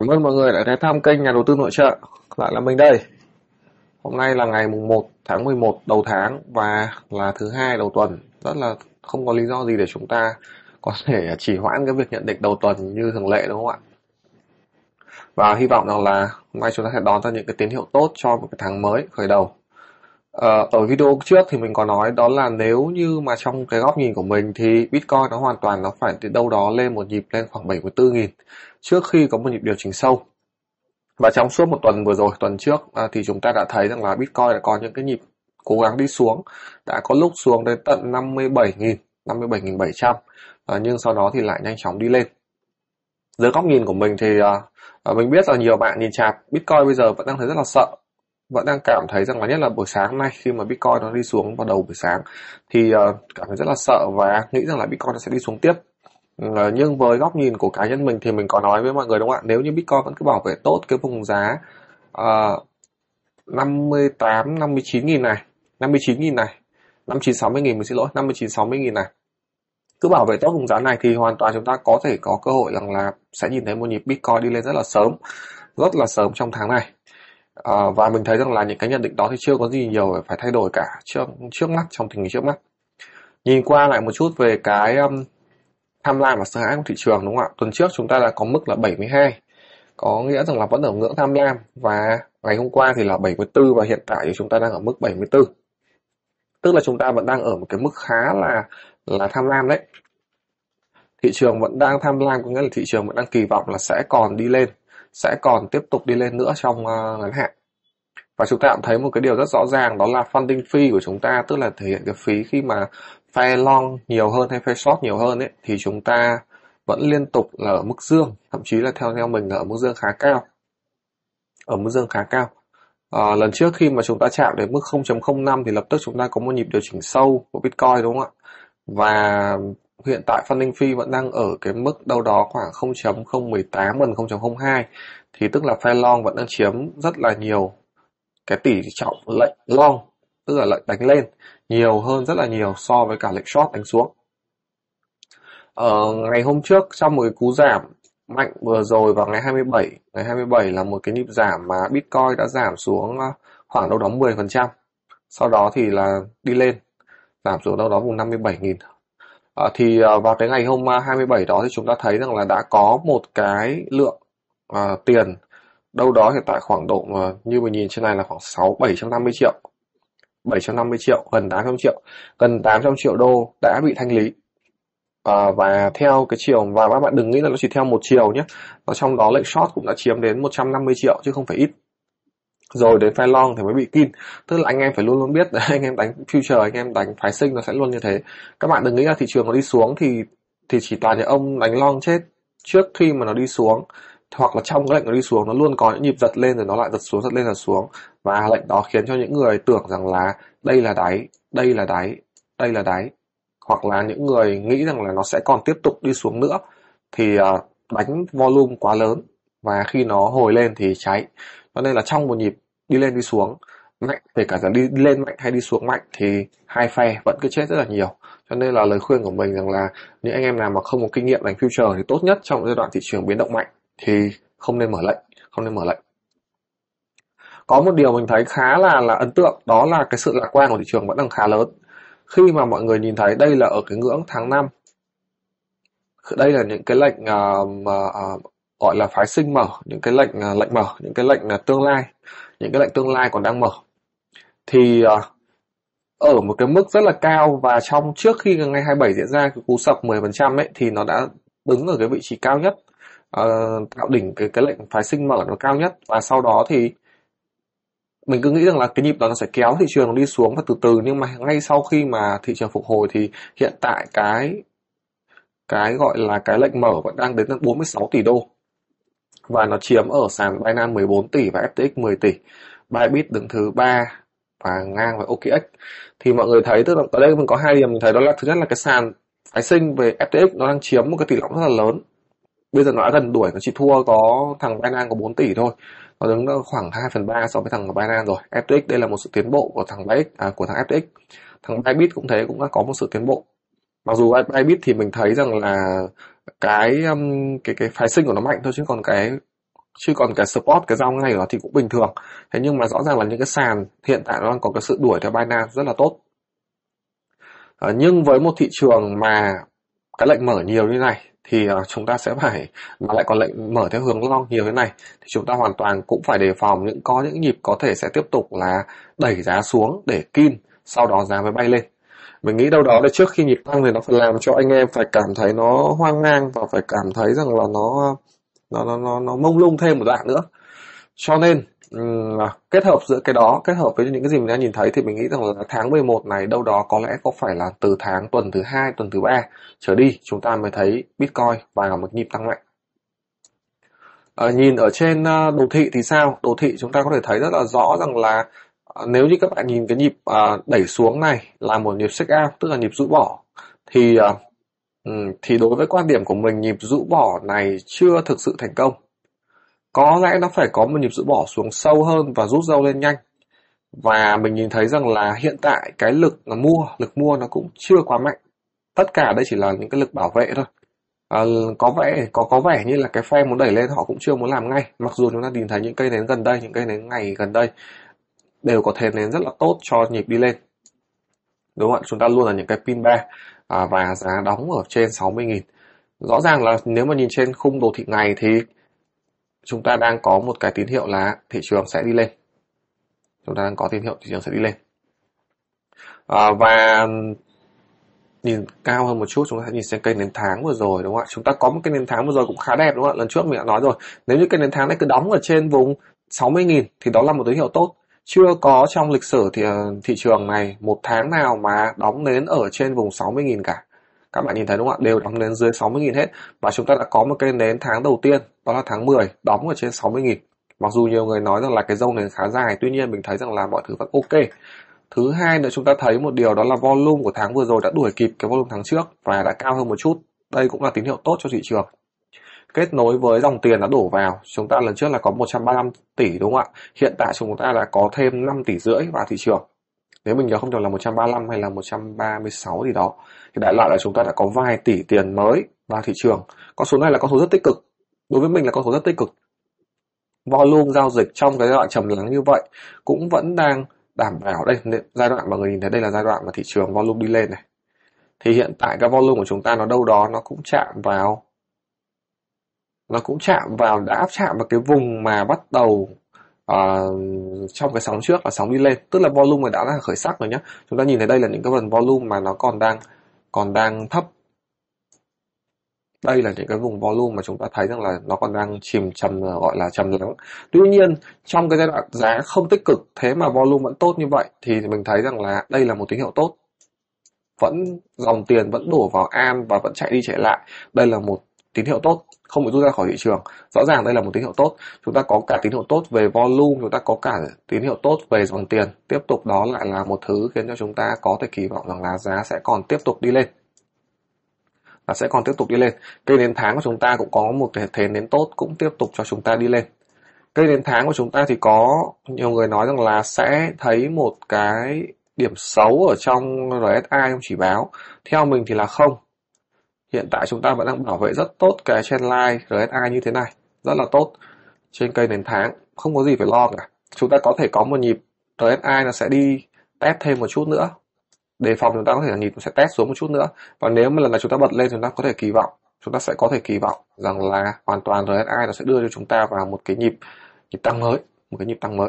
Cảm ơn mọi người đã ghé thăm kênh Nhà đầu tư nội trợ. Lại là mình đây. Hôm nay là ngày mùng 1 tháng 11 đầu tháng và là thứ hai đầu tuần. Rất là không có lý do gì để chúng ta có thể chỉ hoãn cái việc nhận định đầu tuần như thường lệ đúng không ạ? Và hy vọng rằng là hôm nay chúng ta sẽ đón ra những cái tín hiệu tốt cho một cái tháng mới khởi đầu. Ờ, ở video trước thì mình có nói đó là nếu như mà trong cái góc nhìn của mình thì Bitcoin nó hoàn toàn nó phải từ đâu đó lên một nhịp lên khoảng 74.000 trước khi có một nhịp điều chỉnh sâu và trong suốt một tuần vừa rồi tuần trước à, thì chúng ta đã thấy rằng là Bitcoin đã có những cái nhịp cố gắng đi xuống đã có lúc xuống đến tận 57.000 57.700 à, nhưng sau đó thì lại nhanh chóng đi lên dưới góc nhìn của mình thì à, à, mình biết là nhiều bạn nhìn chạp Bitcoin bây giờ vẫn đang thấy rất là sợ vẫn đang cảm thấy rằng là nhất là buổi sáng nay khi mà Bitcoin nó đi xuống vào đầu buổi sáng thì uh, cảm thấy rất là sợ và nghĩ rằng là Bitcoin nó sẽ đi xuống tiếp Ờ, nhưng với góc nhìn của cá nhân mình thì mình có nói với mọi người đúng không ạ nếu như Bitcoin vẫn cứ bảo vệ tốt cái vùng giá ờ, năm mươi tám năm mươi chín nghìn này năm mươi chín nghìn này năm chín sáu mươi nghìn mình xin lỗi năm mươi chín sáu mươi nghìn này cứ bảo vệ tốt vùng giá này thì hoàn toàn chúng ta có thể có cơ hội rằng là sẽ nhìn thấy một nhịp Bitcoin đi lên rất là sớm rất là sớm trong tháng này à, và mình thấy rằng là những cái nhận định đó thì chưa có gì nhiều phải thay đổi cả trước trước mắt trong tình hình trước mắt nhìn qua lại một chút về cái um, tham lam và sợ hãi của thị trường đúng không ạ tuần trước chúng ta đã có mức là 72 có nghĩa rằng là vẫn ở ngưỡng tham lam và ngày hôm qua thì là 74 và hiện tại thì chúng ta đang ở mức 74 tức là chúng ta vẫn đang ở một cái mức khá là là tham lam đấy thị trường vẫn đang tham lam có nghĩa là thị trường vẫn đang kỳ vọng là sẽ còn đi lên sẽ còn tiếp tục đi lên nữa trong ờ, ngắn hạn và chúng ta cũng thấy một cái điều rất rõ ràng đó là funding fee của chúng ta tức là thể hiện cái phí khi mà phe long nhiều hơn hay phe short nhiều hơn ấy thì chúng ta vẫn liên tục là ở mức dương thậm chí là theo theo mình là ở mức dương khá cao ở mức dương khá cao à, lần trước khi mà chúng ta chạm đến mức 0.05 thì lập tức chúng ta có một nhịp điều chỉnh sâu của Bitcoin đúng không ạ và hiện tại funding phi vẫn đang ở cái mức đâu đó khoảng 0.018 gần 0.02 thì tức là phe long vẫn đang chiếm rất là nhiều cái tỷ trọng lệnh long tức là lệnh đánh lên nhiều hơn rất là nhiều so với cả lệnh short đánh xuống ở ờ, ngày hôm trước trong một cái cú giảm mạnh vừa rồi vào ngày 27 ngày 27 là một cái nhịp giảm mà Bitcoin đã giảm xuống ờ, khoảng đâu đó 10% sau đó thì là đi lên giảm xuống đâu đó vùng 57.000 à, ờ, thì vào cái ngày hôm 27 đó thì chúng ta thấy rằng là đã có một cái lượng à, tiền đâu đó hiện tại khoảng độ như mình nhìn trên này là khoảng 6 750 triệu 750 triệu, gần 800 triệu, gần 800 triệu đô đã bị thanh lý. À, và theo cái chiều và các bạn đừng nghĩ là nó chỉ theo một chiều nhé. và trong đó lệnh short cũng đã chiếm đến 150 triệu chứ không phải ít. Rồi đến phe long thì mới bị kin. Tức là anh em phải luôn luôn biết đấy, anh em đánh future, anh em đánh phái sinh nó sẽ luôn như thế. Các bạn đừng nghĩ là thị trường nó đi xuống thì thì chỉ toàn những ông đánh long chết trước khi mà nó đi xuống hoặc là trong cái lệnh nó đi xuống nó luôn có những nhịp giật lên rồi nó lại giật xuống giật lên giật xuống và lệnh đó khiến cho những người tưởng rằng là đây là đáy đây là đáy đây là đáy hoặc là những người nghĩ rằng là nó sẽ còn tiếp tục đi xuống nữa thì ờ, đánh volume quá lớn và khi nó hồi lên thì cháy cho nên là trong một nhịp đi lên đi xuống mạnh kể cả là đi lên mạnh hay đi xuống mạnh thì hai phe vẫn cứ chết rất là nhiều cho nên là lời khuyên của mình rằng là những anh em nào mà không có kinh nghiệm đánh future thì tốt nhất trong giai đoạn thị trường biến động mạnh thì không nên mở lệnh không nên mở lệnh có một điều mình thấy khá là là ấn tượng đó là cái sự lạc quan của thị trường vẫn đang khá lớn khi mà mọi người nhìn thấy đây là ở cái ngưỡng tháng 5 đây là những cái lệnh uh, mà uh, gọi là phái sinh mở những cái lệnh uh, lệnh mở những cái lệnh uh, tương lai những cái lệnh tương lai còn đang mở thì uh, ở một cái mức rất là cao và trong trước khi ngày 27 diễn ra cái cú sập 10% ấy thì nó đã đứng ở cái vị trí cao nhất Ờ, tạo đỉnh cái cái lệnh phái sinh mở nó cao nhất và sau đó thì mình cứ nghĩ rằng là cái nhịp đó nó sẽ kéo thị trường nó đi xuống và từ từ nhưng mà ngay sau khi mà thị trường phục hồi thì hiện tại cái cái gọi là cái lệnh mở vẫn đang đến 46 tỷ đô và nó chiếm ở sàn Binance 14 tỷ và FTX 10 tỷ Bybit đứng thứ ba và ngang với OKX thì mọi người thấy tức là ở đây mình có hai điểm mình thấy đó là thứ nhất là cái sàn phái sinh về FTX nó đang chiếm một cái tỷ trọng rất là lớn bây giờ nó đã gần đuổi nó chỉ thua có thằng Binance có 4 tỷ thôi nó đứng khoảng 2 phần 3 so với thằng Binance rồi FTX đây là một sự tiến bộ của thằng BX, à, của thằng FTX thằng Bybit cũng thế cũng đã có một sự tiến bộ mặc dù Bybit thì mình thấy rằng là cái um, cái cái phái sinh của nó mạnh thôi chứ còn cái chứ còn cái support cái giao ngay của nó thì cũng bình thường thế nhưng mà rõ ràng là những cái sàn hiện tại nó đang có cái sự đuổi theo Binance rất là tốt à, nhưng với một thị trường mà cái lệnh mở nhiều như này thì ờ, chúng ta sẽ phải mà lại còn lệnh mở theo hướng long nhiều thế này thì chúng ta hoàn toàn cũng phải đề phòng những có những nhịp có thể sẽ tiếp tục là đẩy giá xuống để kim sau đó giá mới bay lên mình nghĩ đâu đó là trước khi nhịp tăng thì nó phải làm cho anh em phải cảm thấy nó hoang mang và phải cảm thấy rằng là nó nó nó nó, nó mông lung thêm một đoạn nữa cho nên À, kết hợp giữa cái đó, kết hợp với những cái gì mình đang nhìn thấy thì mình nghĩ rằng là tháng 11 này đâu đó có lẽ có phải là từ tháng tuần thứ hai tuần thứ ba trở đi chúng ta mới thấy Bitcoin vào một nhịp tăng mạnh. À, nhìn ở trên ờ, đồ thị thì sao? Đồ thị chúng ta có thể thấy rất là rõ rằng là ờ, nếu như các bạn nhìn cái nhịp à, đẩy xuống này là một nhịp check out, tức là nhịp rũ bỏ thì à, thì đối với quan điểm của mình nhịp rũ bỏ này chưa thực sự thành công có lẽ nó phải có một nhịp rũ bỏ xuống sâu hơn và rút dâu lên nhanh và mình nhìn thấy rằng là hiện tại cái lực là mua lực mua nó cũng chưa quá mạnh tất cả đây chỉ là những cái lực bảo vệ thôi à, có vẻ có có vẻ như là cái phe muốn đẩy lên họ cũng chưa muốn làm ngay mặc dù chúng ta nhìn thấy những cây nến gần đây những cây nến ngày gần đây đều có thể nến rất là tốt cho nhịp đi lên đúng không ạ chúng ta luôn là những cái pin ba à, và giá đóng ở trên 60.000 rõ ràng là nếu mà nhìn trên khung đồ thị ngày thì chúng ta đang có một cái tín hiệu là thị trường sẽ đi lên chúng ta đang có tín hiệu thị trường sẽ đi lên à, và nhìn cao hơn một chút chúng ta sẽ nhìn xem cây nến tháng vừa rồi đúng không ạ chúng ta có một cái nến tháng vừa rồi cũng khá đẹp đúng không ạ lần trước mình đã nói rồi nếu như cây nến tháng này cứ đóng ở trên vùng 60.000 thì đó là một tín hiệu tốt chưa có trong lịch sử thì ờ, thị trường này một tháng nào mà đóng nến ở trên vùng 60.000 cả các bạn nhìn thấy đúng không ạ đều đóng nến dưới 60.000 hết và chúng ta đã có một cây nến tháng đầu tiên đó là tháng 10 đóng ở trên 60 nghìn mặc dù nhiều người nói rằng là cái rông này khá dài tuy nhiên mình thấy rằng là mọi thứ vẫn ok thứ hai nữa chúng ta thấy một điều đó là volume của tháng vừa rồi đã đuổi kịp cái volume tháng trước và đã cao hơn một chút đây cũng là tín hiệu tốt cho thị trường kết nối với dòng tiền đã đổ vào chúng ta lần trước là có 135 tỷ đúng không ạ hiện tại chúng ta là có thêm 5 tỷ rưỡi vào thị trường nếu mình nhớ không nhầm là 135 hay là 136 gì đó thì đại loại là chúng ta đã có vài tỷ tiền mới vào thị trường con số này là con số rất tích cực đối với mình là con số rất tích cực volume giao dịch trong cái giai đoạn trầm lắng như vậy cũng vẫn đang đảm bảo đây giai đoạn mà người nhìn thấy đây là giai đoạn mà thị trường volume đi lên này thì hiện tại cái volume của chúng ta nó đâu đó nó cũng chạm vào nó cũng chạm vào đã chạm vào cái vùng mà bắt đầu uh, trong cái sóng trước và sóng đi lên tức là volume đã là khởi sắc rồi nhé chúng ta nhìn thấy đây là những cái phần volume mà nó còn đang còn đang thấp đây là những cái vùng volume mà chúng ta thấy rằng là nó còn đang chìm trầm à, gọi là trầm lắng tuy nhiên trong cái giai đoạn giá không tích cực thế mà volume vẫn tốt như vậy thì mình thấy rằng là đây là một tín hiệu tốt vẫn dòng tiền vẫn đổ vào an và vẫn chạy đi chạy lại đây là một tín hiệu tốt không bị rút ra khỏi thị trường rõ ràng đây là một tín hiệu tốt chúng ta có cả tín hiệu tốt về volume chúng ta có cả tín hiệu tốt về dòng tiền tiếp tục đó lại là một thứ khiến cho chúng ta có thể kỳ vọng rằng là giá sẽ còn tiếp tục đi lên và sẽ còn tiếp tục đi lên cây nến tháng của chúng ta cũng có một cái thế nến tốt cũng tiếp tục cho chúng ta đi lên cây nến tháng của chúng ta thì có nhiều người nói rằng là sẽ thấy một cái điểm xấu ở trong RSI trong chỉ báo theo mình thì là không hiện tại chúng ta vẫn đang bảo vệ rất tốt cái trendline RSI như thế này rất là tốt trên cây nền tháng không có gì phải lo cả chúng ta có thể có một nhịp RSI nó sẽ đi test thêm một chút nữa đề phòng chúng ta có thể là nhịp sẽ test xuống một chút nữa và nếu mà lần này chúng ta bật lên chúng ta có thể kỳ vọng chúng ta sẽ có thể kỳ vọng rằng là hoàn toàn RSI nó sẽ đưa cho chúng ta vào một cái nhịp nhịp tăng mới một cái nhịp tăng mới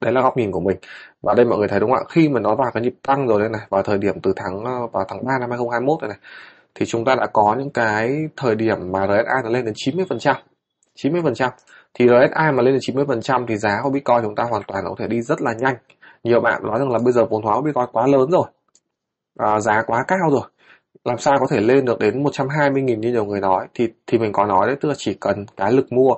đấy là góc nhìn của mình và đây mọi người thấy đúng không ạ khi mà nó vào cái nhịp tăng rồi đây này vào thời điểm từ tháng ờ, vào tháng 3 năm 2021 này, này thì chúng ta đã có những cái thời điểm mà RSI nó lên đến 90 phần trăm 90 phần trăm thì RSI mà lên đến 90 phần trăm thì giá của Bitcoin chúng ta hoàn toàn có thể đi rất là nhanh nhiều bạn nói rằng là bây giờ vốn hóa của Bitcoin quá lớn rồi à, giá quá cao rồi làm sao có thể lên được đến 120 nghìn như nhiều người nói thì thì mình có nói đấy tức là chỉ cần cái lực mua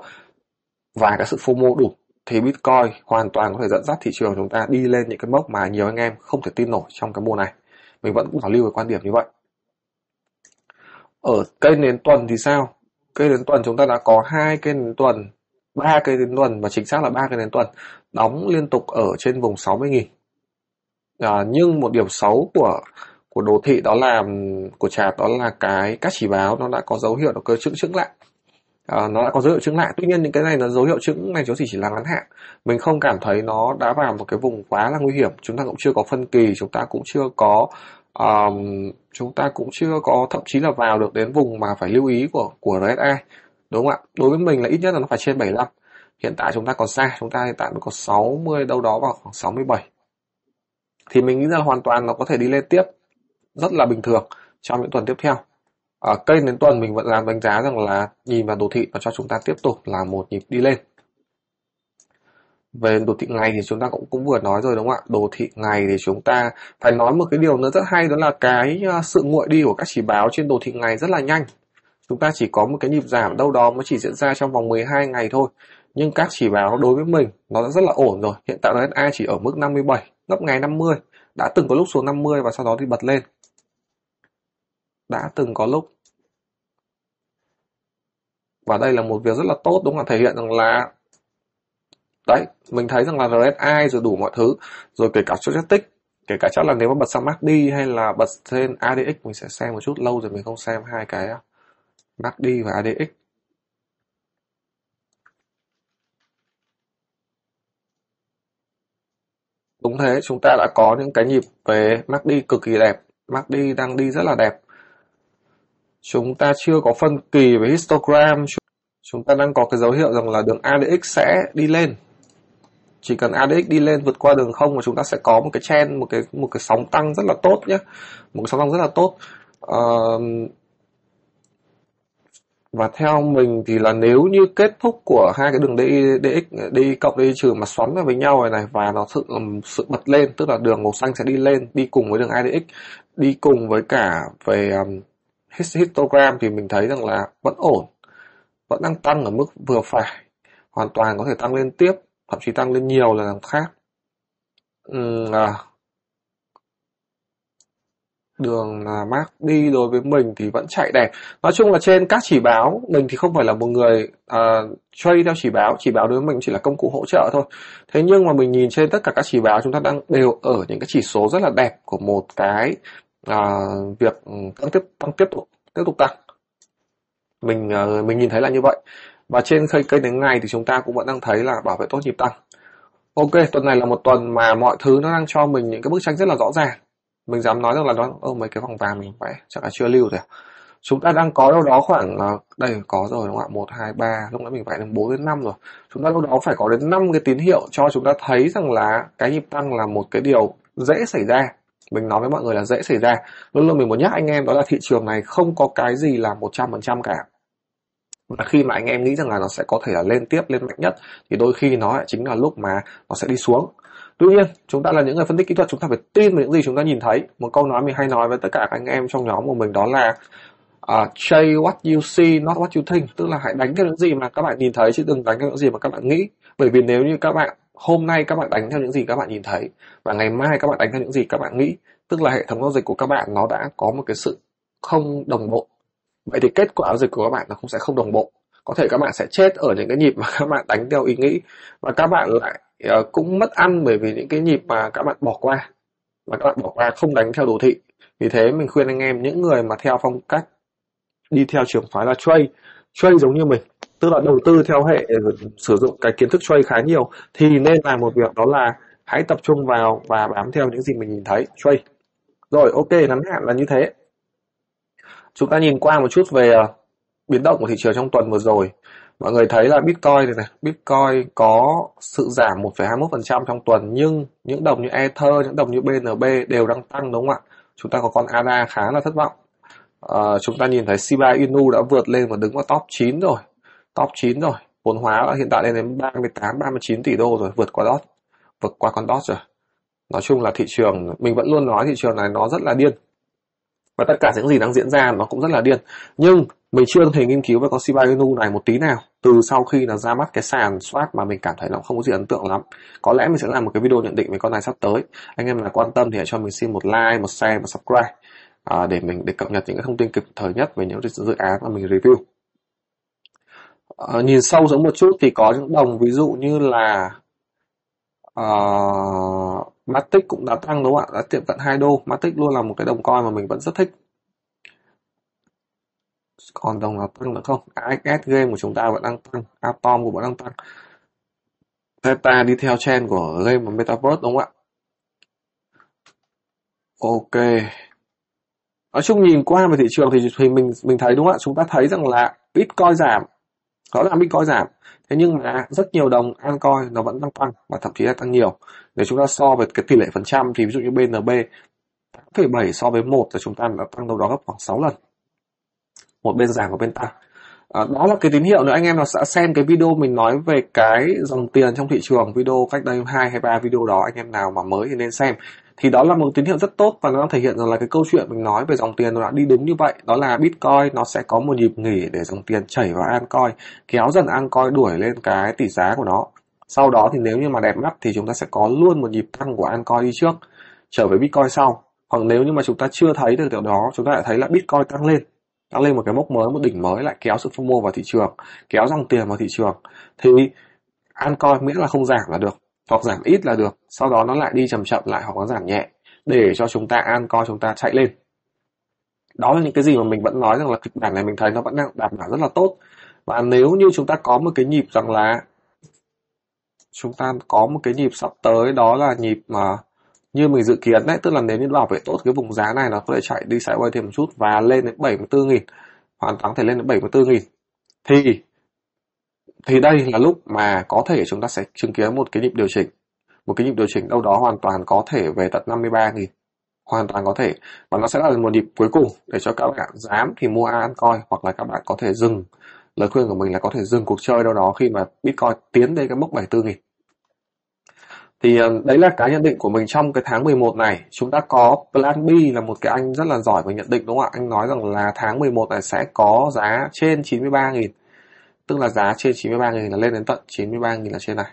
và cái sự FOMO đủ thì Bitcoin hoàn toàn có thể dẫn dắt thị trường chúng ta đi lên những cái mốc mà nhiều anh em không thể tin nổi trong cái mùa này mình vẫn cũng bảo lưu cái quan điểm như vậy ở cây đến tuần thì sao cây đến tuần chúng ta đã có hai cây đến tuần ba cây đến tuần và chính xác là ba cây đến tuần đóng liên tục ở trên vùng 60.000 à, nhưng một điểm xấu của của đồ thị đó là của trà đó là cái các chỉ báo nó đã có dấu hiệu nó cơ chứng chứng lại à, nó đã có dấu hiệu chứng lại tuy nhiên những cái này là dấu hiệu chứng này chúng chỉ chỉ là ngắn hạn mình không cảm thấy nó đã vào một cái vùng quá là nguy hiểm chúng ta cũng chưa có phân kỳ chúng ta cũng chưa có um, chúng ta cũng chưa có thậm chí là vào được đến vùng mà phải lưu ý của của RSI đúng không ạ đối với mình là ít nhất là nó phải trên 75 hiện tại chúng ta còn xa chúng ta hiện tại mới có 60 đâu đó vào khoảng 67 thì mình nghĩ rằng hoàn toàn nó có thể đi lên tiếp rất là bình thường trong những tuần tiếp theo ở cây đến tuần mình vẫn làm đánh giá rằng là nhìn vào đồ thị nó cho chúng ta tiếp tục là một nhịp đi lên về đồ thị ngày thì chúng ta cũng cũng vừa nói rồi đúng không ạ đồ thị ngày thì chúng ta phải nói một cái điều nữa rất hay đó là cái ờ, sự nguội đi của các chỉ báo trên đồ thị ngày rất là nhanh chúng ta chỉ có một cái nhịp giảm đâu đó mới chỉ diễn ra trong vòng 12 ngày thôi nhưng các chỉ báo đối với mình nó đã rất là ổn rồi hiện tại RSI chỉ ở mức 57 gấp ngày 50 đã từng có lúc xuống 50 và sau đó thì bật lên đã từng có lúc và đây là một việc rất là tốt đúng không? thể hiện rằng là đấy mình thấy rằng là RSI rồi đủ mọi thứ rồi kể cả tích kể cả chắc là nếu mà bật sang MACD hay là bật trên ADX mình sẽ xem một chút lâu rồi mình không xem hai cái MACD và ADX Cũng thế, chúng ta đã có những cái nhịp về mắc đi cực kỳ đẹp, mắc đi đang đi rất là đẹp. Chúng ta chưa có phân kỳ về histogram, chúng ta đang có cái dấu hiệu rằng là đường ADX sẽ đi lên. Chỉ cần ADX đi lên vượt qua đường không và chúng ta sẽ có một cái chen một cái một cái sóng tăng rất là tốt nhé, một cái sóng tăng rất là tốt. Uh, và theo mình thì là nếu như kết thúc của hai cái đường DI, DX, DI cộng đi trừ mà xoắn lại với nhau này này và nó sự sự bật lên tức là đường màu xanh sẽ đi lên đi cùng với đường IDX đi cùng với cả về um, histogram thì mình thấy rằng là vẫn ổn vẫn đang tăng ở mức vừa phải hoàn toàn có thể tăng lên tiếp thậm chí tăng lên nhiều lần khác uhm, à, đường mà Mark đi đối với mình thì vẫn chạy đẹp. Nói chung là trên các chỉ báo mình thì không phải là một người uh, ờ, trade theo chỉ báo, chỉ báo đối với mình chỉ là công cụ hỗ trợ thôi. Thế nhưng mà mình nhìn trên tất cả các chỉ báo chúng ta đang đều ở những cái chỉ số rất là đẹp của một cái uh, việc tăng tiếp tăng tiếp tục tiếp tục tăng. Mình uh, mình nhìn thấy là như vậy. Và trên cây cây đến ngày thì chúng ta cũng vẫn đang thấy là bảo vệ tốt nhịp tăng. Ok, tuần này là một tuần mà mọi thứ nó đang cho mình những cái bức tranh rất là rõ ràng mình dám nói rằng là nó ô mấy cái vòng vàng mình vẽ chắc là chưa lưu rồi à. chúng ta đang có đâu đó khoảng ờ, đây có rồi đúng không ạ một hai ba lúc nãy mình vẽ đến bốn đến năm rồi chúng ta đâu đó phải có đến năm cái tín hiệu cho chúng ta thấy rằng là cái nhịp tăng là một cái điều dễ xảy ra mình nói với mọi người là dễ xảy ra luôn luôn mình muốn nhắc anh em đó là thị trường này không có cái gì là một trăm phần trăm cả và khi mà anh em nghĩ rằng là nó sẽ có thể là lên tiếp lên mạnh nhất thì đôi khi nó lại chính là lúc mà nó sẽ đi xuống Tuy nhiên, chúng ta là những người phân tích kỹ thuật, chúng ta phải tin vào những gì chúng ta nhìn thấy. Một câu nói mình hay nói với tất cả các anh em trong nhóm của mình đó là uh, chase what you see, not what you think. Tức là hãy đánh theo những gì mà các bạn nhìn thấy chứ đừng đánh theo những gì mà các bạn nghĩ. Bởi vì nếu như các bạn hôm nay các bạn đánh theo những gì các bạn nhìn thấy và ngày mai các bạn đánh theo những gì các bạn nghĩ, tức là hệ thống giao dịch của các bạn nó đã có một cái sự không đồng bộ. Vậy thì kết quả giao dịch của các bạn nó cũng sẽ không đồng bộ có thể các bạn sẽ chết ở những cái nhịp mà các bạn đánh theo ý nghĩ và các bạn lại Ờ, cũng mất ăn bởi vì những cái nhịp mà các bạn bỏ qua và các bạn bỏ qua không đánh theo đồ thị vì thế mình khuyên anh em những người mà theo phong cách đi theo trường phái là trade trade giống như mình tức là đầu tư theo hệ ờ, sử dụng cái kiến thức trade khá nhiều thì nên làm một việc đó là hãy tập trung vào và bám theo những gì mình nhìn thấy trade rồi ok ngắn hạn là như thế chúng ta nhìn qua một chút về ờ, biến động của thị trường trong tuần vừa rồi mọi người thấy là Bitcoin này, này Bitcoin có sự giảm 1,21% trong tuần nhưng những đồng như Ether, những đồng như BNB đều đang tăng đúng không ạ? Chúng ta có con ADA khá là thất vọng. À, chúng ta nhìn thấy Shiba Inu đã vượt lên và đứng vào top 9 rồi. Top 9 rồi. Vốn hóa hiện tại lên đến 38 39 tỷ đô rồi, vượt qua DOT, vượt qua con DOT rồi. Nói chung là thị trường mình vẫn luôn nói thị trường này nó rất là điên. Và tất cả những gì đang diễn ra nó cũng rất là điên. Nhưng mình chưa hề nghiên cứu về con Shiba Inu này một tí nào từ sau khi là ra mắt cái sàn swap mà mình cảm thấy nó không có gì ấn tượng lắm có lẽ mình sẽ làm một cái video nhận định về con này sắp tới anh em là quan tâm thì hãy cho mình xin một like một share một subscribe à, để mình để cập nhật những cái thông tin kịp thời nhất về những dự án mà mình review à, nhìn sâu xuống một chút thì có những đồng ví dụ như là uh, Matic cũng đã tăng đúng không ạ đã tiệm cận 2 đô Matic luôn là một cái đồng coin mà mình vẫn rất thích còn đồng nào tăng nữa không AXS game của chúng ta vẫn đang tăng Atom của vẫn đang tăng Theta đi theo trend của game của Metaverse đúng không ạ Ok nói chung nhìn qua về thị trường thì, thì mình mình thấy đúng không ạ chúng ta thấy rằng là Bitcoin giảm rõ ràng Bitcoin giảm thế nhưng mà rất nhiều đồng altcoin nó vẫn đang tăng và thậm chí là tăng nhiều nếu chúng ta so về cái tỷ lệ phần trăm thì ví dụ như BNB 8,7 so với 1 thì chúng ta đã tăng đâu đó gấp khoảng 6 lần một bên giảm một bên tăng à, đó là cái tín hiệu nữa anh em nó sẽ xem cái video mình nói về cái dòng tiền trong thị trường video cách đây hai hay ba video đó anh em nào mà mới thì nên xem thì đó là một tín hiệu rất tốt và nó thể hiện rằng là cái câu chuyện mình nói về dòng tiền nó đã đi đúng như vậy đó là bitcoin nó sẽ có một nhịp nghỉ để dòng tiền chảy vào altcoin kéo dần altcoin đuổi lên cái tỷ giá của nó sau đó thì nếu như mà đẹp mắt thì chúng ta sẽ có luôn một nhịp tăng của altcoin đi trước trở về bitcoin sau hoặc nếu như mà chúng ta chưa thấy được điều đó chúng ta lại thấy là bitcoin tăng lên nó lên một cái mốc mới một đỉnh mới lại kéo sự mua vào thị trường kéo dòng tiền vào thị trường thì an coi miễn là không giảm là được hoặc giảm ít là được sau đó nó lại đi chậm chậm lại hoặc nó giảm nhẹ để cho chúng ta an coi chúng ta chạy lên đó là những cái gì mà mình vẫn nói rằng là kịch bản này mình thấy nó vẫn đang đảm bảo rất là tốt và nếu như chúng ta có một cái nhịp rằng là chúng ta có một cái nhịp sắp tới đó là nhịp mà như mình dự kiến đấy tức là nếu như bảo vệ tốt cái vùng giá này nó có thể chạy đi sideways thêm một chút và lên đến 74 nghìn hoàn toàn có thể lên đến 74 nghìn thì thì đây là lúc mà có thể chúng ta sẽ chứng kiến một cái nhịp điều chỉnh một cái nhịp điều chỉnh đâu đó hoàn toàn có thể về tận 53 nghìn hoàn toàn có thể và nó sẽ là một nhịp cuối cùng để cho các bạn dám thì mua ăn coi hoặc là các bạn có thể dừng lời khuyên của mình là có thể dừng cuộc chơi đâu đó khi mà Bitcoin tiến đến cái mốc 74 nghìn thì ờ, đấy là cái nhận định của mình trong cái tháng 11 này. Chúng ta có Plan B là một cái anh rất là giỏi về nhận định đúng không ạ? Anh nói rằng là tháng 11 này sẽ có giá trên 93.000. Tức là giá trên 93.000 là lên đến tận 93.000 là trên này.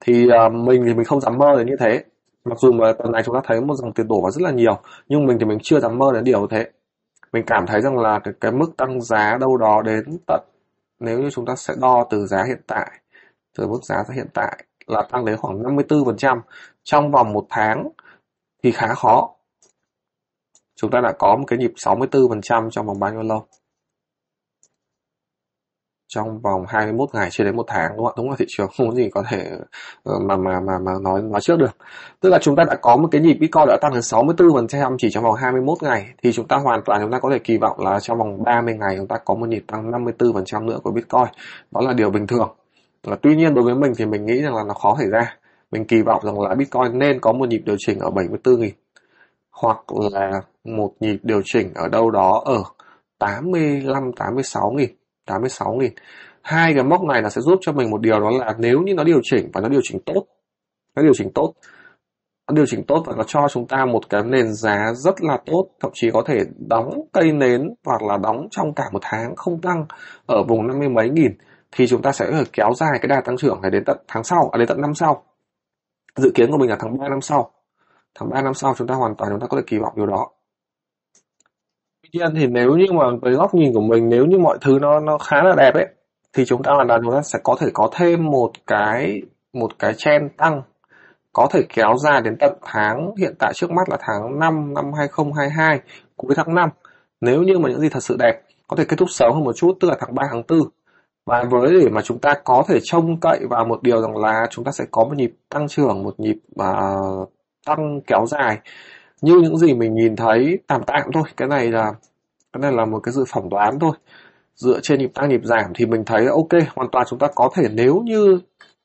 Thì uh, mình thì mình không dám mơ đến như thế. Mặc dù mà tuần này chúng ta thấy một dòng tiền đổ vào rất là nhiều. Nhưng mình thì mình chưa dám mơ đến điều như thế. Mình cảm thấy rằng là cái, cái mức tăng giá đâu đó đến tận nếu như chúng ta sẽ đo từ giá hiện tại từ mức giá hiện tại là tăng đến khoảng 54% trong vòng một tháng thì khá khó. Chúng ta đã có một cái nhịp 64% trong vòng bao nhiêu lâu? trong vòng 21 ngày chưa đến một tháng đúng không ạ? Đúng là thị trường không có gì có thể ờ, mà mà mà mà nói nói trước được. Tức là chúng ta đã có một cái nhịp Bitcoin đã tăng đến 64% chỉ trong vòng 21 ngày thì chúng ta hoàn toàn chúng ta có thể kỳ vọng là trong vòng 30 ngày chúng ta có một nhịp tăng 54% nữa của Bitcoin. Đó là điều bình thường và tuy nhiên đối với mình thì mình nghĩ rằng là nó khó xảy ra mình kỳ vọng rằng là Bitcoin nên có một nhịp điều chỉnh ở 74.000 hoặc là một nhịp điều chỉnh ở đâu đó ở 85 86.000 86 nghìn hai cái mốc này là sẽ giúp cho mình một điều đó là nếu như nó điều chỉnh và nó điều chỉnh tốt nó điều chỉnh tốt nó điều chỉnh tốt và nó cho chúng ta một cái nền giá rất là tốt thậm chí có thể đóng cây nến hoặc là đóng trong cả một tháng không tăng ở vùng năm mươi mấy nghìn thì chúng ta sẽ kéo dài cái đà tăng trưởng này đến tận tháng sau à đến tận năm sau dự kiến của mình là tháng 3 năm sau tháng 3 năm sau chúng ta hoàn toàn chúng ta có thể kỳ vọng điều đó tuy nhiên thì nếu như mà với góc nhìn của mình nếu như mọi thứ nó nó khá là đẹp ấy thì chúng ta hoàn toàn chúng ta sẽ có thể có thêm một cái một cái trend tăng có thể kéo dài đến tận tháng hiện tại trước mắt là tháng 5 năm 2022 cuối tháng 5 nếu như mà những gì thật sự đẹp có thể kết thúc sớm hơn một chút tức là tháng 3 tháng 4 và với để mà chúng ta có thể trông cậy vào một điều rằng là chúng ta sẽ có một nhịp tăng trưởng một nhịp uh, tăng kéo dài như những gì mình nhìn thấy tạm tạm thôi cái này là cái này là một cái sự phỏng đoán thôi dựa trên nhịp tăng nhịp giảm thì mình thấy ok hoàn toàn chúng ta có thể nếu như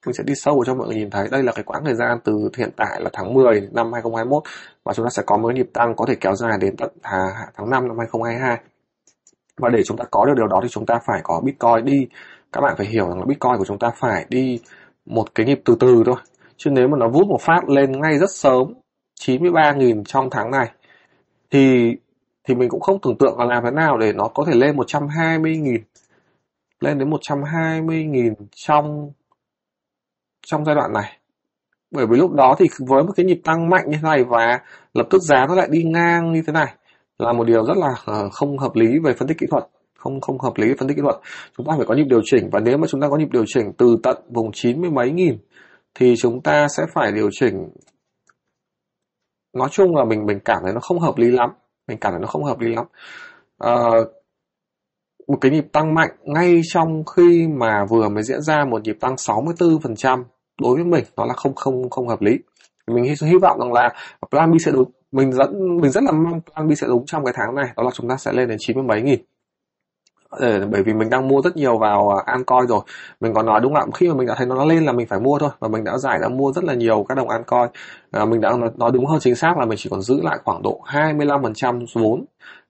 mình sẽ đi sâu cho mọi người nhìn thấy đây là cái quãng thời gian từ hiện tại là tháng 10 năm 2021 và chúng ta sẽ có một nhịp tăng có thể kéo dài đến tận à, tháng 5 năm 2022 và để chúng ta có được điều đó thì chúng ta phải có bitcoin đi các bạn phải hiểu rằng là bitcoin của chúng ta phải đi một cái nhịp từ từ thôi chứ nếu mà nó vút một phát lên ngay rất sớm 93.000 trong tháng này thì thì mình cũng không tưởng tượng là làm thế nào để nó có thể lên 120.000 lên đến 120.000 trong trong giai đoạn này bởi vì lúc đó thì với một cái nhịp tăng mạnh như thế này và lập tức giá nó lại đi ngang như thế này là một điều rất là ờ, không hợp lý về phân tích kỹ thuật không không hợp lý phân tích kỹ thuật chúng ta phải có nhịp điều chỉnh và nếu mà chúng ta có nhịp điều chỉnh từ tận vùng chín mươi mấy nghìn thì chúng ta sẽ phải điều chỉnh nói chung là mình mình cảm thấy nó không hợp lý lắm mình cảm thấy nó không hợp lý lắm à, một cái nhịp tăng mạnh ngay trong khi mà vừa mới diễn ra một nhịp tăng 64% đối với mình nó là không không không hợp lý mình hy, vọng rằng là plan B sẽ đúng mình dẫn mình rất là mong plan bi sẽ đúng trong cái tháng này đó là chúng ta sẽ lên đến chín mươi mấy nghìn ờ, bởi vì mình đang mua rất nhiều vào an à, Ancoin rồi mình có nói đúng không ạ khi mà mình đã thấy nó lên là mình phải mua thôi và mình đã giải đã mua rất là nhiều các đồng Ancoin à, mình đã nói đúng hơn chính xác là mình chỉ còn giữ lại khoảng độ 25% vốn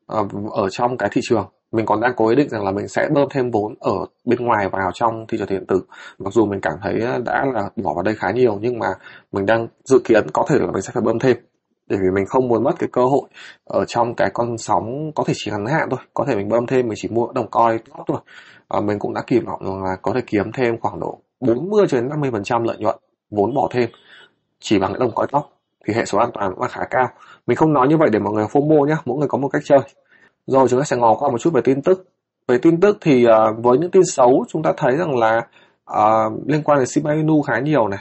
ờ, ở trong cái thị trường mình còn đang có ý định rằng là mình sẽ bơm thêm vốn ở bên ngoài vào trong thị trường điện tử mặc dù mình cảm thấy à, đã là bỏ vào đây khá nhiều nhưng mà mình đang dự kiến có thể là mình sẽ phải bơm thêm bởi vì mình không muốn mất cái cơ hội ở trong cái con sóng có thể chỉ ngắn hạn thôi, có thể mình bơm thêm mình chỉ mua đồng coi tốt thôi. À, mình cũng đã kỳ vọng rằng là có thể kiếm thêm khoảng độ 40 đến 50% phần trăm lợi nhuận vốn bỏ thêm chỉ bằng cái đồng coi tóc thì hệ số an toàn cũng là khá cao. Mình không nói như vậy để mọi người phô mô nhé, mỗi người có một cách chơi. Rồi chúng ta sẽ ngó qua một chút về tin tức. Về tin tức thì uh, với những tin xấu chúng ta thấy rằng là uh, liên quan đến Shiba Inu khá nhiều này,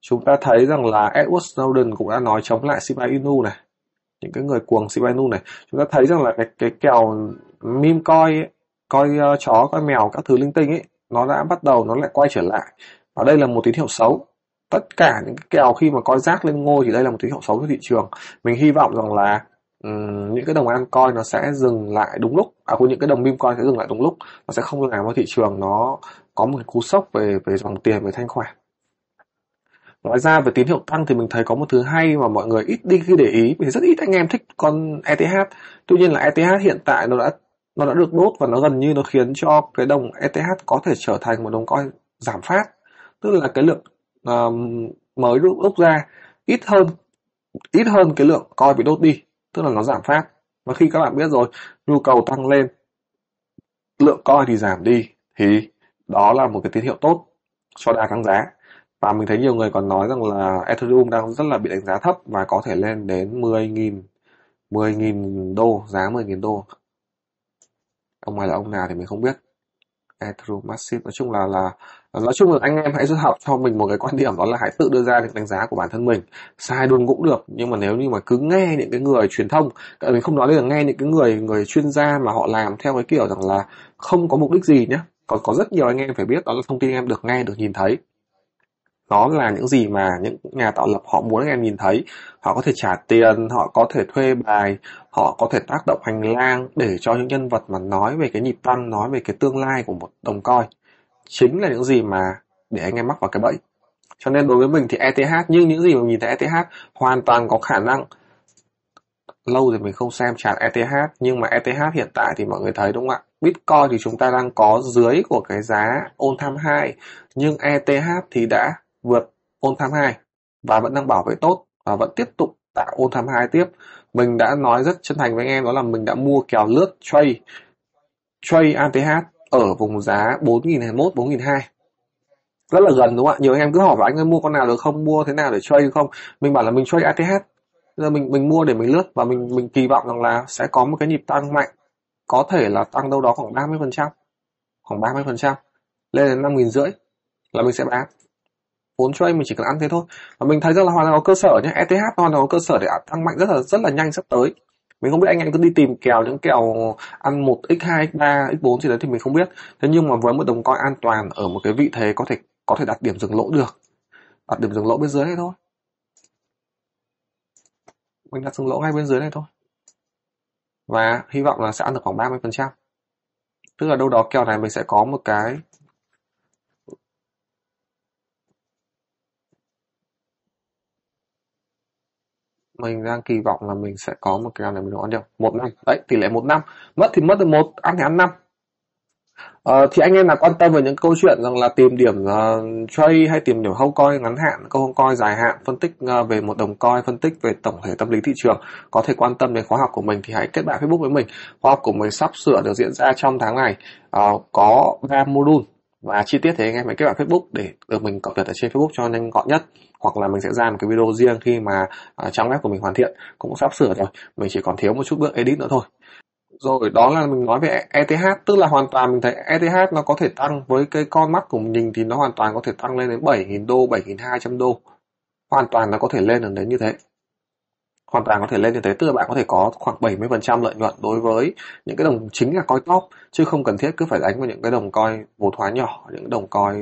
chúng ta thấy rằng là Edward Snowden cũng đã nói chống lại Shiba Inu này những cái người cuồng Shiba Inu này chúng ta thấy rằng là cái cái kèo meme coi coi uh, chó coi mèo các thứ linh tinh ấy nó đã bắt đầu nó lại quay trở lại và đây là một tín hiệu xấu tất cả những cái kèo khi mà coi rác lên ngôi thì đây là một tín hiệu xấu cho thị trường mình hy vọng rằng là um, những cái đồng an coi nó sẽ dừng lại đúng lúc à của những cái đồng meme coi sẽ dừng lại đúng lúc nó sẽ không làm cho thị trường nó có một cú sốc về về dòng tiền về thanh khoản Ngoài ra về tín hiệu tăng thì mình thấy có một thứ hay mà mọi người ít đi khi để ý vì rất ít anh em thích con ETH. Tuy nhiên là ETH hiện tại nó đã nó đã được đốt và nó gần như nó khiến cho cái đồng ETH có thể trở thành một đồng coin giảm phát, tức là cái lượng um, mới được đốt ra ít hơn ít hơn cái lượng coin bị đốt đi, tức là nó giảm phát. Và khi các bạn biết rồi, nhu cầu tăng lên, lượng coin thì giảm đi thì đó là một cái tín hiệu tốt cho đa tăng giá. Và mình thấy nhiều người còn nói rằng là Ethereum đang rất là bị đánh giá thấp và có thể lên đến 10.000 10.000 đô, giá 10.000 đô. Ông này là ông nào thì mình không biết. Ethereum Massive nói chung là là nói chung là anh em hãy học cho mình một cái quan điểm đó là hãy tự đưa ra được đánh giá của bản thân mình sai luôn cũng được nhưng mà nếu như mà cứ nghe những cái người truyền thông mình không nói đây là nghe những cái người người chuyên gia mà họ làm theo cái kiểu rằng là không có mục đích gì nhé còn có rất nhiều anh em phải biết đó là thông tin em được nghe được nhìn thấy nó là những gì mà những nhà tạo lập họ muốn em nhìn thấy họ có thể trả tiền họ có thể thuê bài họ có thể tác động hành lang để cho những nhân vật mà nói về cái nhịp tăng nói về cái tương lai của một đồng coi chính là những gì mà để anh em mắc vào cái bẫy cho nên đối với mình thì ETH nhưng những gì mà nhìn thấy ETH hoàn toàn có khả năng lâu rồi mình không xem chart ETH nhưng mà ETH hiện tại thì mọi người thấy đúng không ạ Bitcoin thì chúng ta đang có dưới của cái giá all time high nhưng ETH thì đã vượt ôn tham 2 và vẫn đang bảo vệ tốt và vẫn tiếp tục tạo ôn tham 2 tiếp. Mình đã nói rất chân thành với anh em đó là mình đã mua kèo lướt trade trade ATH ở vùng giá 4021 4002 rất là gần đúng không ạ nhiều anh em cứ hỏi là anh ơi mua con nào được không mua thế nào để trade không mình bảo là mình chơi ATH giờ mình mình mua để mình lướt và mình mình kỳ vọng rằng là sẽ có một cái nhịp tăng mạnh có thể là tăng đâu đó khoảng 30 khoảng 30 lên đến 5 nghìn rưỡi là mình sẽ bán vốn trade mình chỉ cần ăn thế thôi và mình thấy rằng là hoàn toàn có cơ sở nhé ETH hoàn toàn có cơ sở để tăng mạnh rất là rất là nhanh sắp tới mình không biết anh em cứ đi tìm kèo những kèo ăn 1 x 2 x 3 x 4 gì đấy thì mình không biết thế nhưng mà với một đồng coin an toàn ở một cái vị thế có thể có thể đặt điểm dừng lỗ được đặt điểm dừng lỗ bên dưới này thôi mình đặt dừng lỗ ngay bên dưới này thôi và hy vọng là sẽ ăn được khoảng 30 phần trăm tức là đâu đó kèo này mình sẽ có một cái mình đang kỳ vọng là mình sẽ có một kèo này mình ăn được một năm đấy tỷ lệ một năm mất thì mất được một ăn thì ăn năm Ờ, thì anh em là quan tâm về những câu chuyện rằng là tìm điểm uh, trade hay tìm điểm hâu coi ngắn hạn, câu hông coi dài hạn, phân tích uh, về một đồng coi, phân tích về tổng thể tâm lý thị trường. Có thể quan tâm đến khóa học của mình thì hãy kết bạn Facebook với mình. Khóa học của mình sắp sửa được diễn ra trong tháng này. Uh, có ba module và chi tiết thì anh em hãy kết bạn Facebook để được mình cập nhật ở trên Facebook cho nhanh gọn nhất hoặc là mình sẽ ra một cái video riêng khi mà uh, trang web của mình hoàn thiện cũng sắp sửa rồi mình chỉ còn thiếu một chút bước edit nữa thôi rồi đó là mình nói về ETH tức là hoàn toàn mình thấy ETH nó có thể tăng với cái con mắt của mình thì nó hoàn toàn có thể tăng lên đến 7.000 đô 7.200 đô hoàn toàn nó có thể lên được đến như thế hoàn toàn có thể lên như thế, tức là bạn có thể có khoảng 70% lợi nhuận đối với những cái đồng chính là coi top chứ không cần thiết cứ phải đánh vào những cái đồng coi vốn hóa nhỏ những đồng coi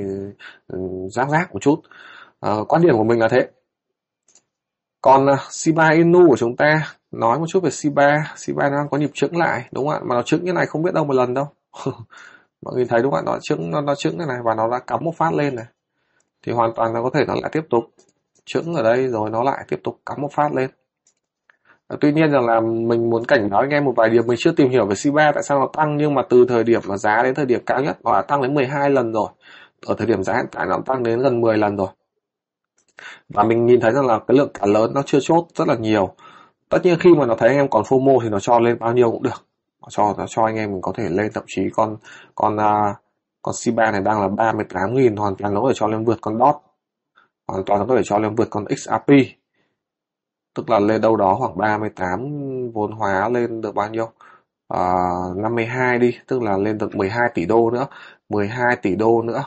ừ, rác rác một chút à, quan điểm của mình là thế còn uh, Shiba Inu của chúng ta nói một chút về Shiba Shiba nó đang có nhịp trứng lại đúng không ạ mà nó trứng như này không biết đâu một lần đâu mọi người thấy đúng không ạ nó trứng, nó, nó chững như này và nó đã cắm một phát lên này thì hoàn toàn nó có thể nó lại tiếp tục trứng ở đây rồi nó lại tiếp tục cắm một phát lên Ờ, tuy nhiên rằng là mình muốn cảnh báo anh em một vài điều mình chưa tìm hiểu về c tại sao nó tăng nhưng mà từ thời điểm mà giá đến thời điểm cao nhất nó đã tăng đến 12 lần rồi ở thời điểm giá hiện tại nó tăng đến gần 10 lần rồi và mình nhìn thấy rằng là cái lượng cả lớn nó chưa chốt rất là nhiều tất nhiên khi mà nó thấy anh em còn FOMO thì nó cho lên bao nhiêu cũng được nó cho nó cho anh em mình có thể lên thậm chí con con uh, con c này đang là 38.000 hoàn toàn nó có thể cho lên vượt con DOT hoàn toàn nó có thể cho lên vượt con XRP tức là lên đâu đó khoảng 38 vốn hóa lên được bao nhiêu à, 52 đi tức là lên được 12 tỷ đô nữa 12 tỷ đô nữa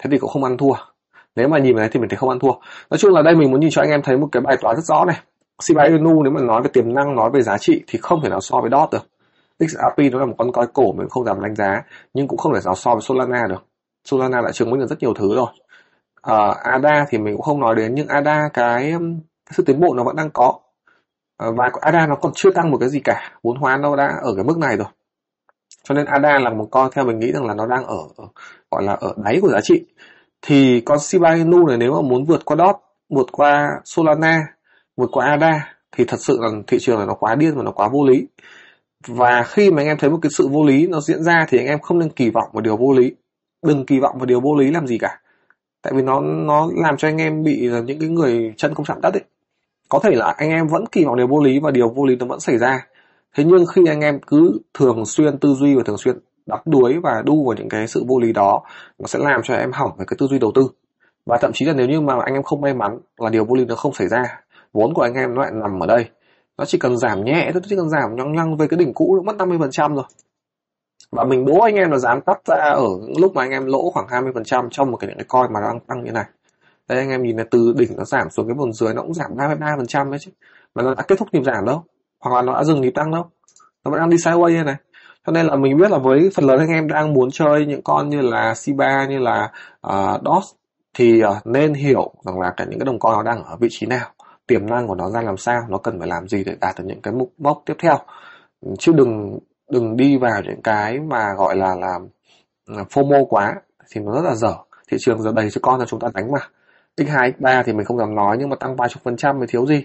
thế thì cũng không ăn thua nếu mà nhìn vào đấy thì mình thấy không ăn thua nói chung là đây mình muốn nhìn cho anh em thấy một cái bài toán rất rõ này CBI Inu nếu mà nói về tiềm năng nói về giá trị thì không thể nào so với DOT được XRP nó là một con coi cổ mình không dám đánh giá nhưng cũng không thể nào so với Solana được Solana đã chứng minh được rất nhiều thứ rồi à, ADA thì mình cũng không nói đến nhưng ADA cái um, sự tiến bộ nó vẫn đang có ờ, và ADA nó còn chưa tăng một cái gì cả vốn hóa nó đã ở cái mức này rồi cho nên ADA là một con theo mình nghĩ rằng là nó đang ở, gọi là ở đáy của giá trị thì con Shiba Inu này nếu mà muốn vượt qua DOT vượt qua Solana vượt qua ADA thì thật sự là thị trường này nó quá điên và nó quá vô lý và khi mà anh em thấy một cái sự vô lý nó diễn ra thì anh em không nên kỳ vọng vào điều vô lý đừng kỳ vọng vào điều vô lý làm gì cả tại vì nó nó làm cho anh em bị là những cái người chân không chạm đất ấy có thể là anh em vẫn kỳ vọng điều vô lý và điều vô lý nó vẫn xảy ra thế nhưng khi anh em cứ thường xuyên tư duy và thường xuyên đắm đuối và đu vào những cái sự vô lý đó nó sẽ làm cho em hỏng về cái tư duy đầu tư và thậm chí là nếu như mà anh em không may mắn là điều vô lý nó không xảy ra vốn của anh em nó lại nằm ở đây nó chỉ cần giảm nhẹ thôi chỉ cần giảm nhăng nhăng về cái đỉnh cũ nó mất 50% rồi và mình đố anh em là dám cắt ra ở lúc mà anh em lỗ khoảng 20% trong một cái những cái coin mà đang tăng như này đây anh em nhìn là từ đỉnh nó giảm xuống cái vùng dưới nó cũng giảm 33% đấy chứ mà nó đã kết thúc nhịp giảm đâu hoặc là nó đã dừng nhịp tăng đâu nó vẫn đang đi sideways này cho nên là mình biết là với phần lớn anh em đang muốn chơi những con như là C3 như là uh, à, DOS thì uh, nên hiểu rằng là cả những cái đồng coin nó đang ở vị trí nào tiềm năng của nó ra làm sao nó cần phải làm gì để đạt được những cái mục mốc tiếp theo chứ đừng đừng đi vào những cái mà gọi là làm à, FOMO quá thì nó rất là dở thị trường giờ đầy cho con là chúng ta đánh mà x 2 x 3 thì mình không dám nói nhưng mà tăng vài chục phần trăm thì thiếu gì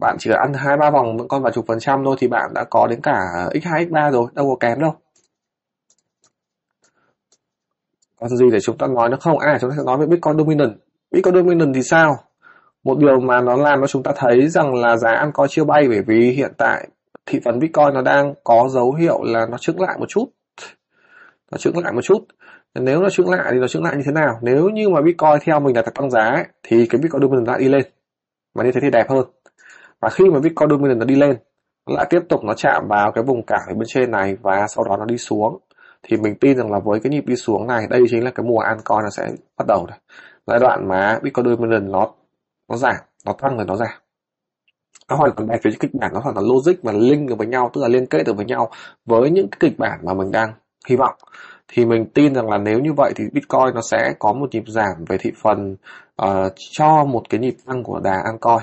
bạn chỉ cần ăn hai ba vòng vẫn còn vài chục phần trăm thôi thì bạn đã có đến cả x 2 x 3 rồi đâu có kém đâu còn gì để chúng ta nói nó không à chúng ta sẽ nói về bitcoin dominant bitcoin dominant thì sao một điều mà nó làm cho chúng ta thấy rằng là giá ăn coi chưa bay bởi vì hiện tại thị phần bitcoin nó đang có dấu hiệu là nó trứng lại một chút nó trứng lại một chút nếu nó chững lại thì nó chững lại như thế nào nếu như mà bitcoin theo mình là tăng giá thì cái bitcoin dominant lại đi lên mà như thế thì đẹp hơn và khi mà bitcoin dominant nó đi lên nó lại tiếp tục nó chạm vào cái vùng cản ở bên trên này và sau đó nó đi xuống thì mình tin rằng là với cái nhịp đi xuống này đây chính là cái mùa altcoin nó sẽ bắt đầu này. giai đoạn mà bitcoin dominant nó nó giảm nó tăng rồi nó giảm nó hoàn toàn đẹp với kịch bản nó hoàn toàn logic và link được với nhau tức là liên kết được với nhau với những cái kịch bản mà mình đang hy vọng thì mình tin rằng là nếu như vậy thì Bitcoin nó sẽ có một nhịp giảm về thị phần uh, cho một cái nhịp tăng của đà coi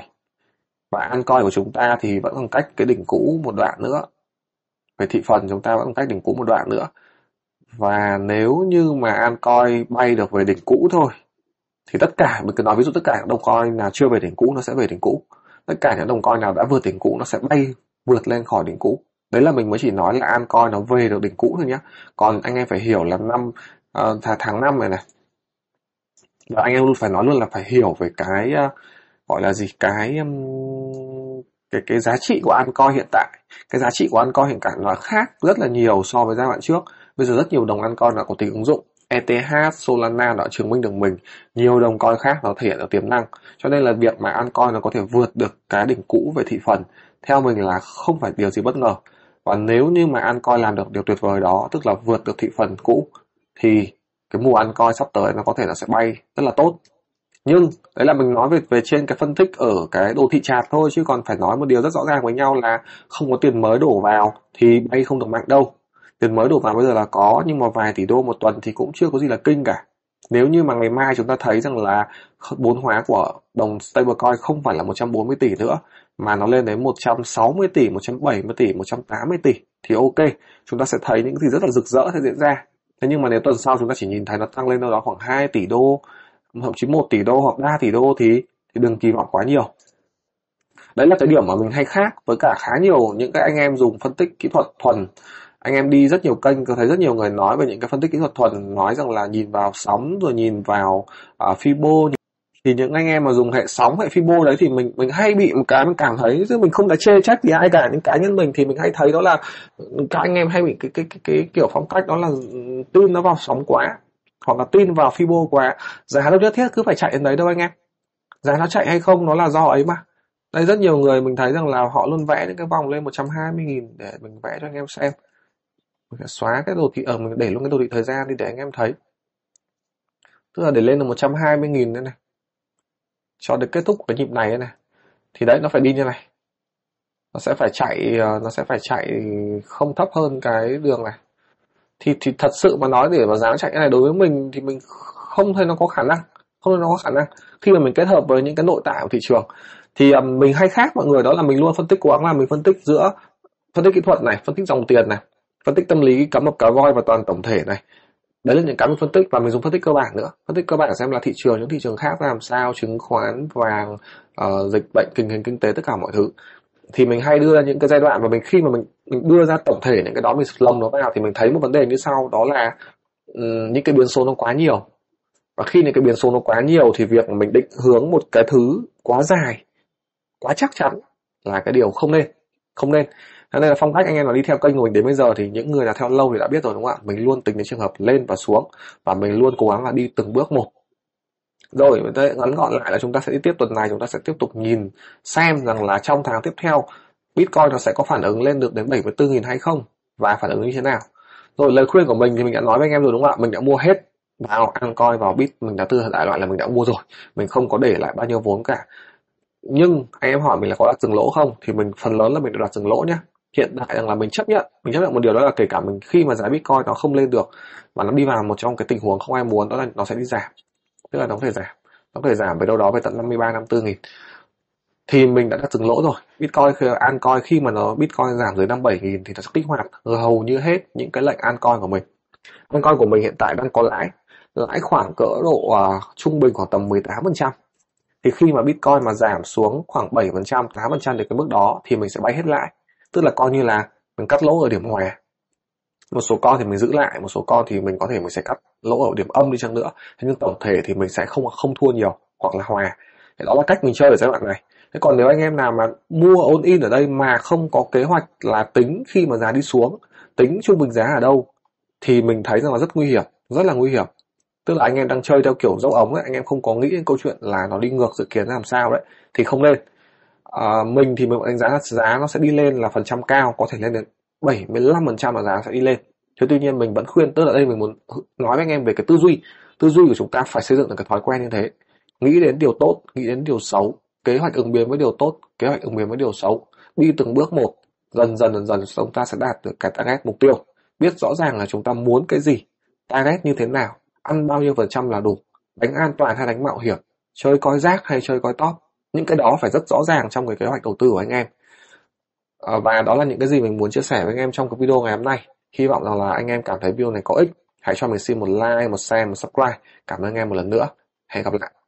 và coi của chúng ta thì vẫn còn cách cái đỉnh cũ một đoạn nữa về thị phần chúng ta vẫn còn cách đỉnh cũ một đoạn nữa và nếu như mà coi bay được về đỉnh cũ thôi thì tất cả mình cứ nói ví dụ tất cả những đồng coin nào chưa về đỉnh cũ nó sẽ về đỉnh cũ tất cả những đồng coin nào đã vượt đỉnh cũ nó sẽ bay vượt lên khỏi đỉnh cũ Đấy là mình mới chỉ nói là An coi nó về được đỉnh cũ thôi nhá. Còn anh em phải hiểu là năm uh, tháng năm này này. Và anh em luôn phải nói luôn là phải hiểu về cái uh, gọi là gì cái um, cái cái giá trị của An coi hiện tại. Cái giá trị của An coi hiện tại nó khác rất là nhiều so với giai đoạn trước. Bây giờ rất nhiều đồng An coi là có tính ứng dụng. ETH, Solana đã chứng minh được mình, nhiều đồng coin khác nó thể hiện được tiềm năng. Cho nên là việc mà an altcoin nó có thể vượt được cái đỉnh cũ về thị phần, theo mình là không phải điều gì bất ngờ và nếu như mà an Ancoin làm được điều tuyệt vời đó, tức là vượt được thị phần cũ, thì cái mùa an Ancoin sắp tới nó có thể là sẽ bay rất là tốt. Nhưng đấy là mình nói về về trên cái phân tích ở cái đồ thị chart thôi chứ còn phải nói một điều rất rõ ràng với nhau là không có tiền mới đổ vào thì bay không được mạnh đâu. Tiền mới đổ vào bây giờ là có nhưng mà vài tỷ đô một tuần thì cũng chưa có gì là kinh cả nếu như mà ngày mai chúng ta thấy rằng là vốn hóa của đồng stablecoin không phải là 140 tỷ nữa mà nó lên đến 160 tỷ, 170 tỷ, 180 tỷ thì ok, chúng ta sẽ thấy những gì rất là rực rỡ sẽ diễn ra. Thế nhưng mà nếu tuần sau chúng ta chỉ nhìn thấy nó tăng lên đâu đó khoảng 2 tỷ đô, thậm chí 1 tỷ đô hoặc 3 tỷ đô thì thì đừng kỳ vọng quá nhiều. Đấy là cái điểm mà mình hay khác với cả khá nhiều những cái anh em dùng phân tích kỹ thuật thuần anh em đi rất nhiều kênh có thấy rất nhiều người nói về những cái phân tích kỹ thuật thuần nói rằng là nhìn vào sóng rồi nhìn vào uh, fibo thì những anh em mà dùng hệ sóng hệ fibo đấy thì mình mình hay bị một cái mình cảm thấy chứ mình không đã chê trách gì ai cả những cá nhân mình thì mình hay thấy đó là các anh em hay bị cái cái cái, cái kiểu phong cách đó là tin nó vào sóng quá hoặc là tin vào fibo quá giá đâu nhất thiết cứ phải chạy đến đấy đâu anh em giá nó chạy hay không nó là do ấy mà đây rất nhiều người mình thấy rằng là họ luôn vẽ những cái vòng lên 120.000 để mình vẽ cho anh em xem mình xóa cái đồ thị ở ờ, mình để luôn cái đồ thị thời gian đi để anh em thấy tức là để lên là 120.000 nữa này cho đến kết thúc của cái nhịp này này thì đấy nó phải đi như này nó sẽ phải chạy ờ, nó sẽ phải chạy không thấp hơn cái đường này thì thì thật sự mà nói để mà dám chạy cái này đối với mình thì mình không thấy nó có khả năng không thấy nó có khả năng khi mà mình kết hợp với những cái nội tại của thị trường thì ờ, mình hay khác mọi người đó là mình luôn phân tích cố gắng là mình phân tích giữa phân tích kỹ thuật này phân tích dòng tiền này phân tích tâm lý cá mập cá voi và toàn tổng thể này đấy là những cái mình phân tích và mình dùng phân tích cơ bản nữa phân tích cơ bản xem là thị trường những thị trường khác làm sao chứng khoán vàng uh, dịch bệnh tình hình kinh tế tất cả mọi thứ thì mình hay đưa ra những cái giai đoạn và mình khi mà mình mình đưa ra tổng thể những cái đó mình lồng nó vào thì mình thấy một vấn đề như sau đó là um, những cái biến số nó quá nhiều và khi những cái biến số nó quá nhiều thì việc mình định hướng một cái thứ quá dài quá chắc chắn là cái điều không nên không nên nên là phong cách anh em mà đi theo kênh của mình đến bây giờ thì những người là theo lâu thì đã biết rồi đúng không ạ mình luôn tính đến trường hợp lên và xuống và mình luôn cố gắng là đi từng bước một rồi ngắn gọn lại là chúng ta sẽ đi tiếp tuần này chúng ta sẽ tiếp tục nhìn xem rằng là trong tháng tiếp theo Bitcoin nó sẽ có phản ứng lên được đến 74.000 hay không và phản ứng như thế nào rồi lời khuyên của mình thì mình đã nói với anh em rồi đúng không ạ mình đã mua hết vào ăn coi vào bit mình đã tư đại loại là mình đã mua rồi mình không có để lại bao nhiêu vốn cả nhưng anh em hỏi mình là có đặt dừng lỗ không thì mình phần lớn là mình đã đặt dừng lỗ nhé hiện tại rằng là mình chấp nhận mình chấp nhận một điều đó là kể cả mình khi mà giá bitcoin nó không lên được và nó đi vào một trong cái tình huống không ai muốn đó là nó sẽ đi giảm tức là nó có thể giảm nó có thể giảm về đâu đó về tận 53 bốn nghìn thì mình đã đặt dừng lỗ rồi bitcoin khi ancoin khi mà nó bitcoin giảm dưới năm bảy nghìn thì nó sẽ kích hoạt hầu như hết những cái lệnh an coin của mình An coin của mình hiện tại đang có lãi lãi khoảng cỡ độ uh, trung bình khoảng tầm 18 phần trăm thì khi mà bitcoin mà giảm xuống khoảng 7 phần trăm tám phần trăm được cái mức đó thì mình sẽ bay hết lãi tức là coi như là mình cắt lỗ ở điểm hòa một số con thì mình giữ lại một số con thì mình có thể mình sẽ cắt lỗ ở điểm âm đi chăng nữa thế nhưng tổng thể thì mình sẽ không không thua nhiều hoặc là hòa thế đó là cách mình chơi ở giai đoạn này thế còn nếu anh em nào mà mua ôn in ở đây mà không có kế hoạch là tính khi mà giá đi xuống tính trung bình giá ở đâu thì mình thấy rằng là rất nguy hiểm rất là nguy hiểm tức là anh em đang chơi theo kiểu dốc ống ấy anh em không có nghĩ đến câu chuyện là nó đi ngược dự kiến làm sao đấy thì không nên à, mình thì mình đánh giá là giá nó sẽ đi lên là phần trăm cao có thể lên đến 75% là giá sẽ đi lên thế tuy nhiên mình vẫn khuyên tức là đây mình muốn nói với anh em về cái tư duy tư duy của chúng ta phải xây dựng được cái thói quen như thế nghĩ đến điều tốt nghĩ đến điều xấu kế hoạch ứng biến với điều tốt kế hoạch ứng biến với điều xấu đi từng bước một dần dần dần dần chúng ta sẽ đạt được cái target mục tiêu biết rõ ràng là chúng ta muốn cái gì target như thế nào ăn bao nhiêu phần trăm là đủ đánh an toàn hay đánh mạo hiểm chơi coi rác hay chơi coi top những cái đó phải rất rõ ràng trong cái kế hoạch đầu tư của anh em ờ, và đó là những cái gì mình muốn chia sẻ với anh em trong cái video ngày hôm nay hy vọng rằng là anh em cảm thấy video này có ích hãy cho mình xin một like một share một subscribe cảm ơn anh em một lần nữa hẹn gặp lại